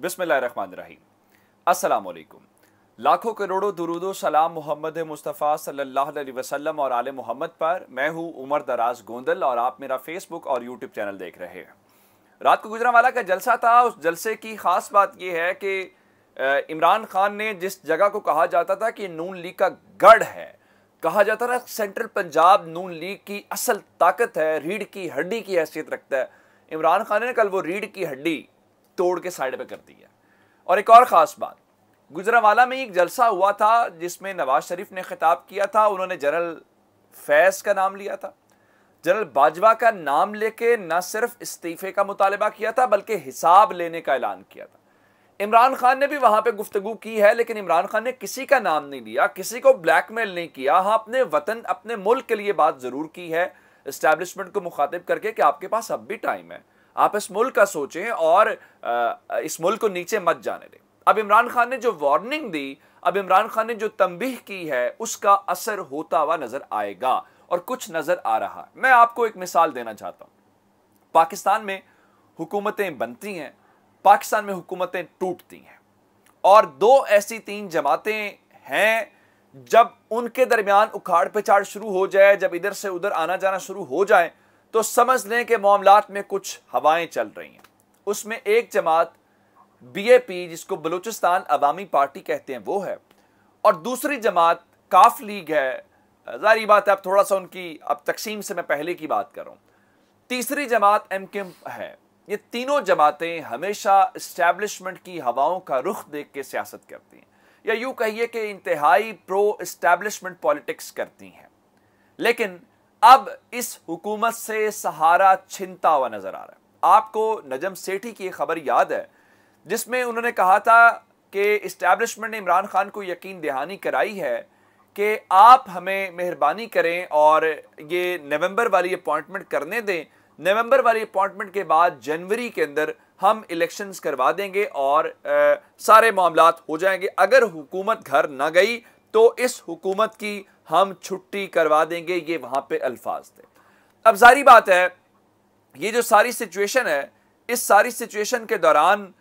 बिस्मिल्लाकुम लाखों करोड़ों दुरुदो सलाम मोहम्मद मुस्तफ़ा सल्लल्लाहु अलैहि वसल्लम और आल मोहम्मद पर मैं हूं उमर दराज गोंदल और आप मेरा फेसबुक और यूट्यूब चैनल देख रहे हैं रात को गुजरा वाला का जलसा था उस जलसे की ख़ास बात यह है कि इमरान खान ने जिस जगह को कहा जाता था कि नून लीग का गढ़ है कहा जाता था सेंट्रल पंजाब नून लीग की असल ताकत है रीढ़ की हड्डी की हैसियत रखता है इमरान खान ने कल वो रीढ़ की हड्डी तोड़ के साइड पे कर दिया और एक और ख़ास बात गुजरावाला में एक जलसा हुआ था जिसमें नवाज शरीफ ने खिताब किया था उन्होंने जनरल फैज़ का नाम लिया था जनरल बाजवा का नाम लेके न सिर्फ इस्तीफे का मुतालबा किया था बल्कि हिसाब लेने का ऐलान किया था इमरान खान ने भी वहां पे गुफ्तु की है लेकिन इमरान खान ने किसी का नाम नहीं लिया किसी को ब्लैकमेल नहीं किया हाँ अपने वतन अपने मुल्क के लिए बात ज़रूर की है इस्टेब्लिशमेंट को मुखातिब करके कि आपके पास अब भी टाइम है आप इस मुल्क का सोचें और इस मुल्क को नीचे मत जाने दें अब इमरान खान ने जो वार्निंग दी अब इमरान खान ने जो तंबीह की है उसका असर होता हुआ नजर आएगा और कुछ नजर आ रहा है मैं आपको एक मिसाल देना चाहता हूं पाकिस्तान में हुकूमतें बनती हैं पाकिस्तान में हुकूमतें टूटती हैं और दो ऐसी तीन जमातें हैं जब उनके दरमियान उखाड़ पिछाड़ शुरू हो जाए जब इधर से उधर आना जाना शुरू हो जाए तो समझ लें कि मामला में कुछ हवाएं चल रही हैं उसमें एक जमात बी ए पी जिसको बलूचिस्तान अवामी पार्टी कहते हैं वो है और दूसरी जमात काफ लीग है जारी बात है अब थोड़ा सा उनकी अब तकसीम से मैं पहले की बात कर तीसरी जमात एम है ये तीनों जमातें हमेशा इस्टेब्लिशमेंट की हवाओं का रुख देख के सियासत करती हैं या यूँ कहिए कि इंतहाई प्रो इस्टेब्लिशमेंट पॉलिटिक्स करती हैं लेकिन अब इस हुकूमत से सहारा छिनता हुआ नजर आ रहा है आपको नजम सेठी की खबर याद है जिसमें उन्होंने कहा था कि इस्टेब्लिशमेंट ने इमरान खान को यकीन दहानी कराई है कि आप हमें मेहरबानी करें और ये नवंबर वाली अपॉइंटमेंट करने दें नवंबर वाली अपॉइंटमेंट के बाद जनवरी के अंदर हम इलेक्शंस करवा देंगे और आ, सारे मामला हो जाएंगे अगर हुकूमत घर ना गई तो इस हुकूमत की हम छुट्टी करवा देंगे ये वहां पे अल्फाज थे अब सारी बात है ये जो सारी सिचुएशन है इस सारी सिचुएशन के दौरान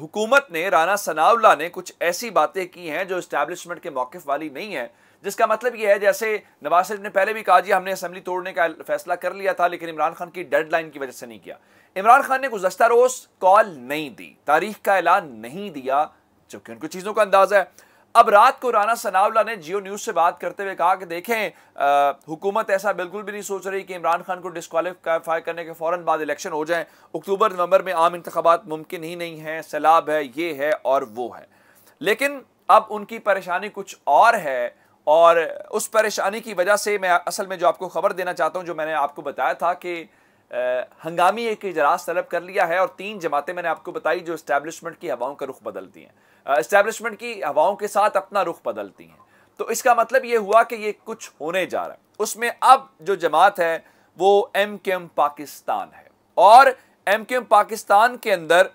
हुकूमत ने राना सनाउल्ला ने कुछ ऐसी बातें की हैं जो इस्टेब्लिशमेंट के मौके वाली नहीं है जिसका मतलब यह है जैसे नवाज शरीफ ने पहले भी कहा जी हमने असेंबली तोड़ने का फैसला कर लिया था लेकिन इमरान खान की डेडलाइन की वजह से नहीं किया इमरान खान ने गुजशत रोज़ कॉल नहीं दी तारीख का ऐलान नहीं दिया चूंकि उनको चीज़ों का अंदाज़ा है अब रात को राना सनावला ने जियो न्यूज से बात करते हुए कहा कि देखें हुकूमत ऐसा बिल्कुल भी नहीं सोच रही कि इमरान खान को डिस्कालीफाई करने के फौरन बाद इलेक्शन हो जाए अक्टूबर नवंबर में आम इंतबात मुमकिन ही नहीं है सैलाब है ये है और वो है लेकिन अब उनकी परेशानी कुछ और है और उस परेशानी की वजह से मैं असल में जो आपको खबर देना चाहता हूँ जो मैंने आपको बताया था कि हंगामी एक इजलास तलब कर लिया है और तीन जमातें मैंने आपको बताई जो इस्टेबलिशमेंट की हवाओं का रुख बदलती हैं इस्टेबलिशमेंट की हवाओं के साथ अपना रुख बदलती हैं तो इसका मतलब ये हुआ कि ये कुछ होने जा रहा है उसमें अब जो जमात है वो एम के एम पाकिस्तान है और एम के एम पाकिस्तान के अंदर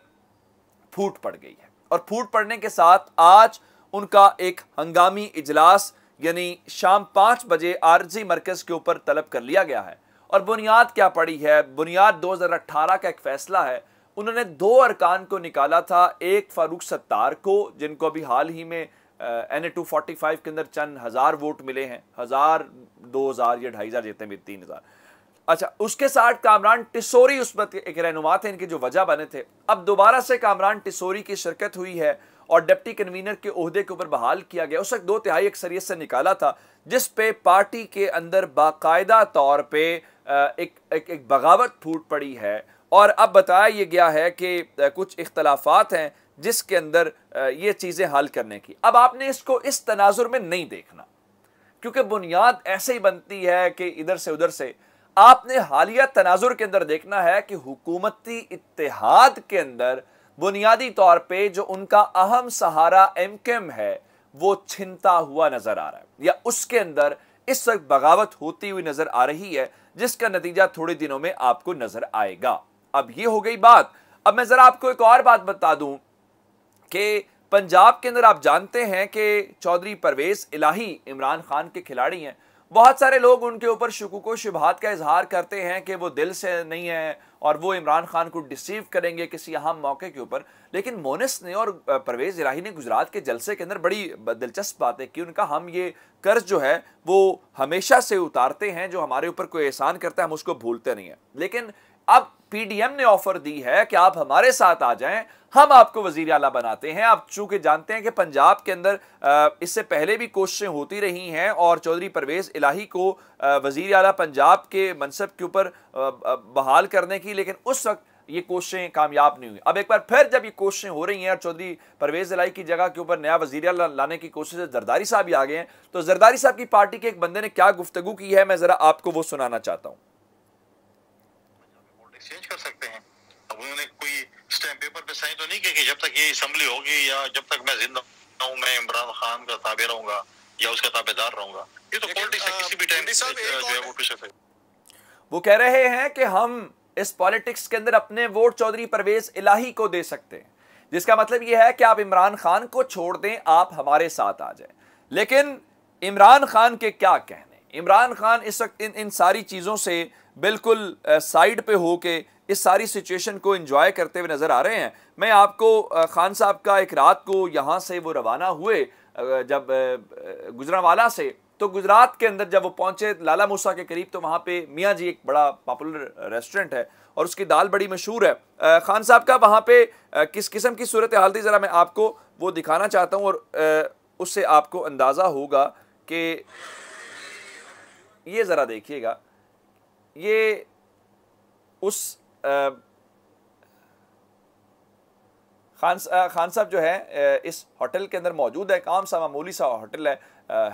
फूट पड़ गई है और फूट पड़ने के साथ आज उनका एक हंगामी इजलास यानी शाम पाँच बजे आरजी मरकज़ के ऊपर तलब कर लिया गया है और बुनियाद क्या पड़ी है बुनियाद 2018 का एक फैसला है उन्होंने दो अरकान को निकाला था एक फारूक सत्तार को जिनको अभी हाल ही में N A two forty five के अंदर चंद हज़ार वोट मिले हैं हज़ार दो हज़ार या ढाई हज़ार जितने भी तीन हज़ार अच्छा उसके साथ कामरान टिसोरी उस पर एक रहनुमा थे इनके जो वजह बने थे अब दोबारा से कामरान टिसोरी की शिरकत हुई है और डिप्टी कन्वीनर के अहदे के ऊपर बहाल किया गया उस वक्त दो तिहाई अक्सरियत से निकाला था जिस पे पार्टी के अंदर बाकायदा तौर पर एक एक, एक बगावत फूट पड़ी है और अब बताया ये गया है कि कुछ इख्तलाफात हैं जिसके अंदर ये चीज़ें हल करने की अब आपने इसको इस तनाजुर में नहीं देखना क्योंकि बुनियाद ऐसे ही बनती है कि इधर से उधर से आपने हालिया तनाजुर के अंदर देखना है कि हुकूमती इतिहाद के अंदर बुनियादी तौर पे जो उनका अहम सहारा एम एमकेम है वो छिनता हुआ नजर आ रहा है या उसके अंदर इस वक्त बगावत होती हुई नजर आ रही है जिसका नतीजा थोड़े दिनों में आपको नजर आएगा अब ये हो गई बात अब मैं जरा आपको एक और बात बता दूं कि पंजाब के अंदर आप जानते हैं कि चौधरी परवेज इलाही इमरान खान के खिलाड़ी हैं बहुत सारे लोग उनके ऊपर व शुभात का इजहार करते हैं कि वो दिल से नहीं है और वो इमरान खान को डिसीव करेंगे किसी अहम मौके के ऊपर लेकिन मोनिस ने और परवेज़ इराही ने गुजरात के जलसे के अंदर बड़ी दिलचस्प बातें की उनका हम ये कर्ज जो है वो हमेशा से उतारते हैं जो हमारे ऊपर कोई एहसान करता है हम उसको भूलते नहीं हैं लेकिन अब पीडीएम ने ऑफर दी है कि आप हमारे साथ आ जाएं हम आपको वजीर अला बनाते हैं आप चूंकि जानते हैं कि पंजाब के अंदर इससे पहले भी कोशिशें होती रही हैं और चौधरी परवेज़ इलाही को वजीर अला पंजाब के मनसब के ऊपर बहाल करने की लेकिन उस वक्त ये कोशिशें कामयाब नहीं हुई अब एक बार फिर जब ये कोशिशें हो रही हैं और चौधरी परवेज इलाई की जगह के ऊपर नया वजी लाने की कोशिश जरदारी साहब ही आ गए हैं तो जरदारी साहब की पार्टी के एक बंदे ने क्या गुफ्तगु की है मैं ज़रा आपको वो सुनाना चाहता हूँ एक्सचेंज कर सकते हैं अब उन्होंने कोई स्टैम्प पेपर पे साइन तो नहीं किया कि जब तक ये असम्बली होगी या जब तक मैं जिंदा हूँ मैं इमरान खान का ताबे रहूंगा या उसका ताबेदार रहूंगा ये तो पॉलिटिक्स है किसी भी टाइम जो है वो पेशा है वो कह रहे हैं कि हम इस पॉलिटिक्स के अंदर अपने वोट चौधरी परवेज इलाही को दे सकते हैं जिसका मतलब यह है कि आप इमरान खान को छोड़ दें आप हमारे साथ आ जाए लेकिन इमरान खान के क्या कहने इमरान खान इस वक्त इन इन सारी चीज़ों से बिल्कुल साइड पे हो के इस सारी सिचुएशन को इन्जॉय करते हुए नज़र आ रहे हैं मैं आपको खान साहब का एक रात को यहाँ से वो रवाना हुए जब गुजरावाला से तो गुजरात के अंदर जब वो पहुँचे लाला मूसा के करीब तो वहाँ पे मियाँ जी एक बड़ा पॉपुलर रेस्टोरेंट है और उसकी दाल बड़ी मशहूर है खान साहब का वहाँ पे किस किस्म की सूरत हाल थी ज़रा मैं आपको वो दिखाना चाहता हूँ और उससे आपको अंदाज़ा होगा कि ये ज़रा देखिएगा ये उस खान खान साहब जो है इस होटल के अंदर मौजूद है काम सा मामूली सा होटल है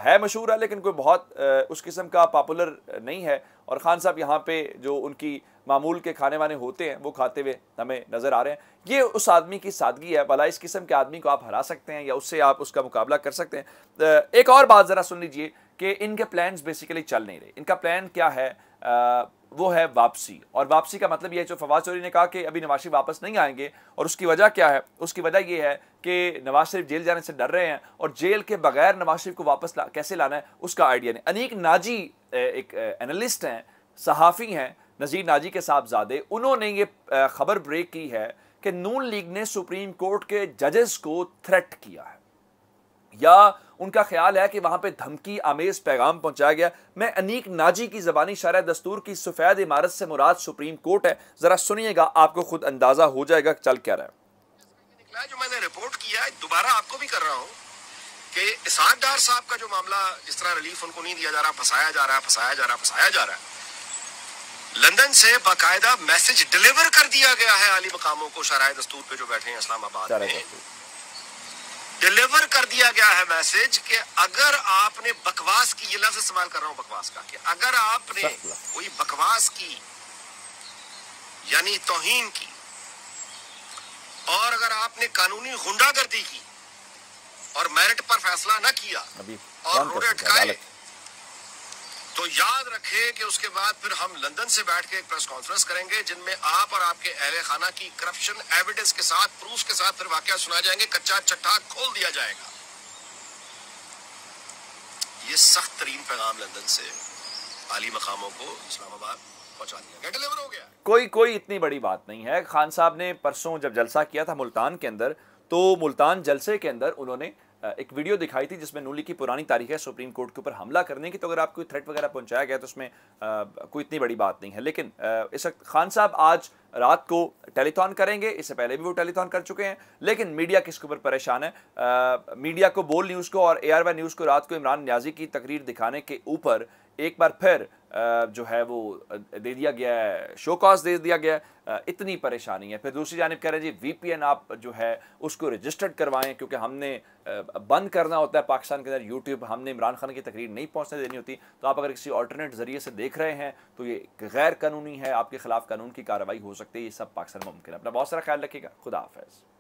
है मशहूर है लेकिन कोई बहुत उस किस्म का पॉपुलर नहीं है और ख़ान साहब यहाँ पे जो उनकी मामूल के खाने वाने होते हैं वो खाते हुए हमें नज़र आ रहे हैं ये उस आदमी की सादगी है भला इस किस्म के आदमी को आप हरा सकते हैं या उससे आप उसका मुकाबला कर सकते हैं एक और बात ज़रा सुन लीजिए कि इनके प्लान्स बेसिकली चल नहीं रहे इनका प्लान क्या है आ, वो है वापसी और वापसी का मतलब ये है जो फवाद चौधरी ने कहा कि अभी नवाज शरीफ वापस नहीं आएंगे और उसकी वजह क्या है उसकी वजह ये है कि नवाज शरीफ जेल जाने से डर रहे हैं और जेल के बगैर नवाज शरीफ को वापस ला, कैसे लाना है उसका आइडिया नहीं अनेक नाजी एक एनालिस्ट हैं सहाफ़ी हैं नज़ीर नाजी के साहबजादे उन्होंने ये खबर ब्रेक की है कि नून लीग ने सुप्रीम कोर्ट के जजेस को थ्रेट किया है या उनका ख्याल है कि वहां पर धमकी आमेज़ पैगाम पहुंचाया गया मैं अनीक नाजी की ज़बानी शार दस्तूर की सफ़ेद इमारत से मुराद सुप्रीम कोर्ट है ज़रा सुनिएगा आपको खुद अंदाज़ा हो जाएगा चल क्या रहा है जो मैंने रिपोर्ट किया है दोबारा आपको भी कर रहा हूँ कि इसहाक डार साहब का जो मामला जिस तरह रिलीफ उनको नहीं दिया जा रहा फंसाया जा रहा है फंसाया जा रहा है फंसाया जा रहा है लंदन से बाकायदा मैसेज डिलीवर कर दिया गया है आली मकामों को शराय दस्तूर पे जो बैठे हैं इस्लामाबाद में दिया गया है मैसेज कि अगर आपने बकवास की ये लफ्ज इस्तेमाल कर रहा हूं बकवास का कि अगर आपने कोई बकवास की यानी तोहीन की और अगर आपने कानूनी गुंडागर्दी की और मेरिट पर फैसला न किया और रोडे अटकाए तो याद रखे कि उसके बाद फिर हम लंदन से बैठ के एक प्रेस कॉन्फ्रेंस करेंगे जिनमें आप और आपके अहल खाना की करप्शन एविडेंस के साथ प्रूफ के साथ फिर वाक्य सुना जाएंगे कच्चा चट्टा खोल दिया जाएगा ये सख्त तरीन पैगाम लंदन से आली मकामों को इस्लामाबाद पहुंचा दिया डिलीवर हो गया कोई कोई इतनी बड़ी बात नहीं है खान साहब ने परसों जब जलसा किया था मुल्तान के अंदर तो मुल्तान जलसे के अंदर उन्होंने एक वीडियो दिखाई थी जिसमें नूली की पुरानी तारीख है सुप्रीम कोर्ट के ऊपर हमला करने की तो अगर आपको थ्रेट वगैरह पहुंचाया गया तो उसमें कोई इतनी बड़ी बात नहीं है लेकिन इस वक्त खान साहब आज रात को टेलीथॉन करेंगे इससे पहले भी वो टेलीथॉन कर चुके हैं लेकिन मीडिया किसके ऊपर परेशान है आ, मीडिया को बोल न्यूज़ को और ए न्यूज़ को रात को इमरान न्याजी की तकरीर दिखाने के ऊपर एक बार फिर जो है वो दे दिया गया है शो कॉज दे दिया गया है इतनी परेशानी है फिर दूसरी जानब कह रहे हैं जी वीपीएन आप जो है उसको रजिस्टर्ड करवाएं क्योंकि हमने बंद करना होता है पाकिस्तान के अंदर यूट्यूब हमने इमरान खान की तकरीर नहीं पहुंचने देनी होती तो आप अगर किसी ऑल्टरनेट ज़रिए से देख रहे हैं तो ये गैर कानूनी है आपके खिलाफ कानून की कार्रवाई हो सकती है ये सब पाकिस्तान में मुमकिन है अपना बहुत सारा ख्याल रखिएगा खुदा हाफिज़